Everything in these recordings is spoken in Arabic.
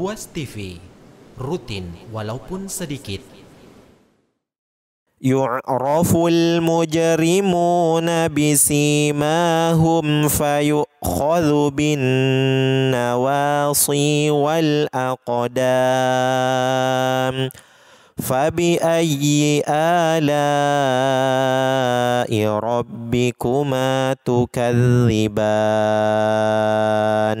Ruas TV, rutin walaupun sedikit. يعرف المجرمون بسيماهم فيؤخذ بالنواصي والأقدام فبأي آلاء ربكما تكذبان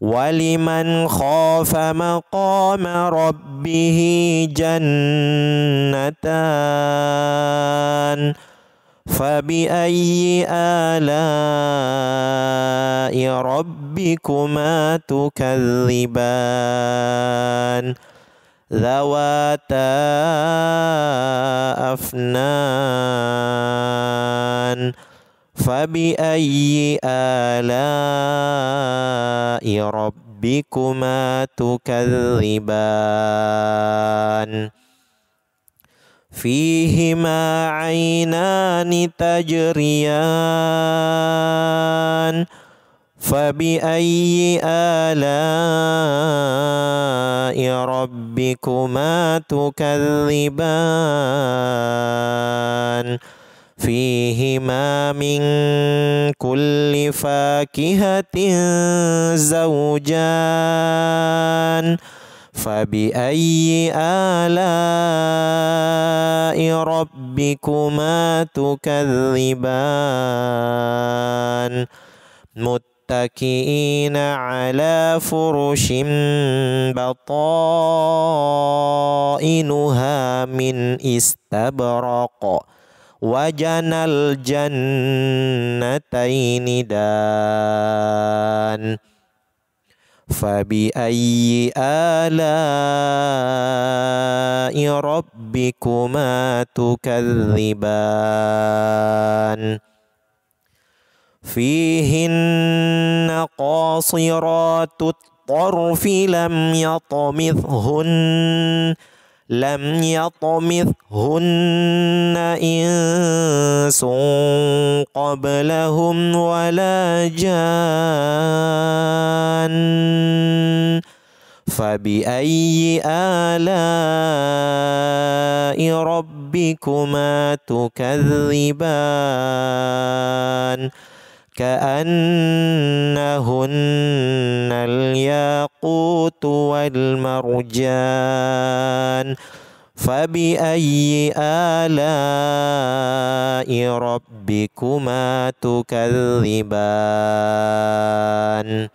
ولمن خاف مقام ربه جنتان فبأي آلاء ربكما تكذبان ذواتا أفنان فبأي آلاء ربكما تكذبان فيهما عينان تجريان فبأي آلاء ربكما تكذبان فيهما من كل فاكهة زوجان فبأي آلاء ربكما تكذبان متكئين على فرش بطائنها من استبرق وجنى الجنتين دان فبأي آلاء ربكما تكذبان فيهن قاصرات الطرف لم يطمثهن لم يطمثهن إنس قبلهم ولا جان فبأي آلاء ربكما تكذبان؟ كأنهن الياقوت والمرجان فبأي آلاء ربكما تكذبان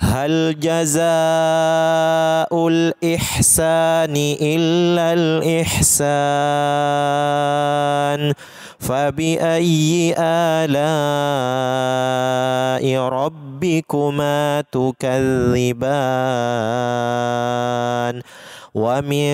هل جزاء الإحسان إلا الإحسان؟ فبأي آلاء ربكما تكذبان ومن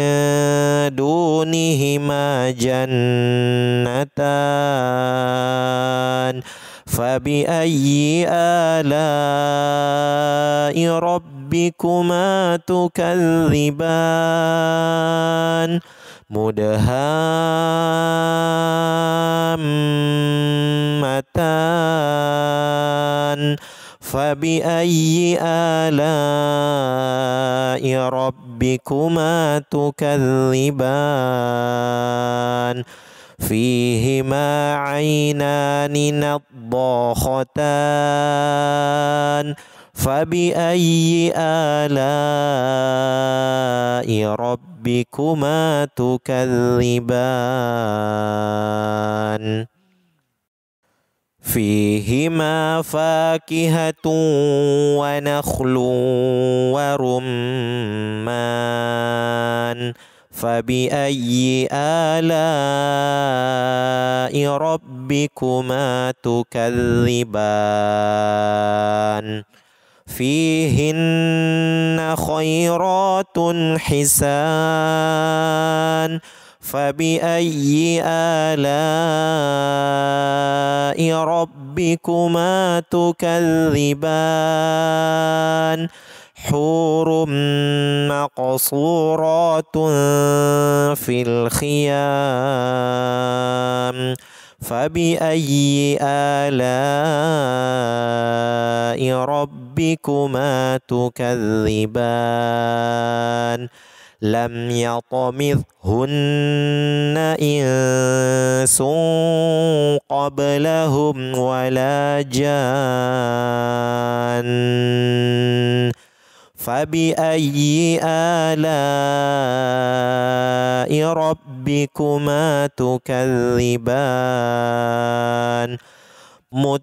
دونهما جنتان فبأي آلاء ربكما تكذبان مدهامتان فبأي آلاء ربكما تكذبان فيهما عينان نضاختان فبأي آلاء ربكما تكذبان فيهما فاكهة ونخل ورمان فبأي آلاء ربكما تكذبان فيهن خيرات حسان فبأي آلاء ربكما تكذبان حور مقصورات في الخيام فبأي آلاء ربكما ربكما تكذبان لم يطمثهن إنس قبلهم ولا جان فبأي آلاء ربكما تكذبان مت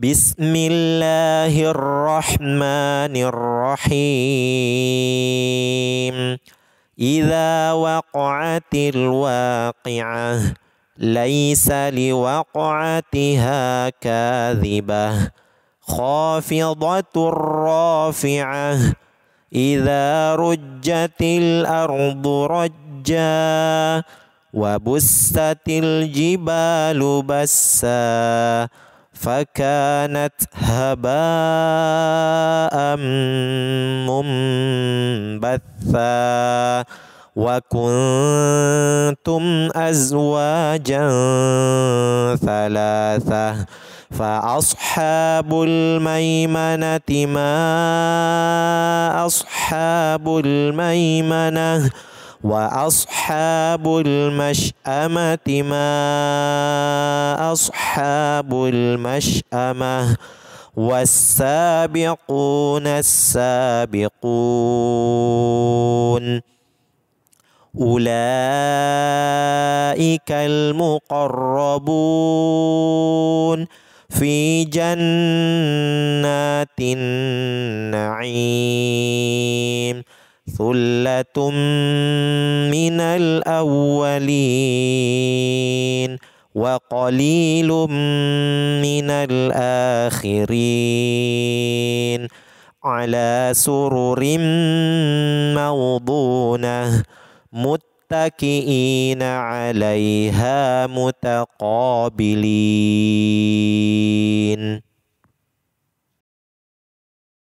بسم الله الرحمن الرحيم إذا وقعت الواقعة ليس لوقعتها كاذبة خافضة الرافعه إذا رجت الأرض رجا وبست الجبال بسّا فكانت هباء منبثا وكنتم ازواجا ثلاثه فاصحاب الميمنه ما اصحاب الميمنه وأصحاب المشأمة ما أصحاب المشأمة والسابقون السابقون أولئك المقربون في جنات النعيم ثلة من الأولين وقليل من الآخرين على سرر موضونة متكئين عليها متقابلين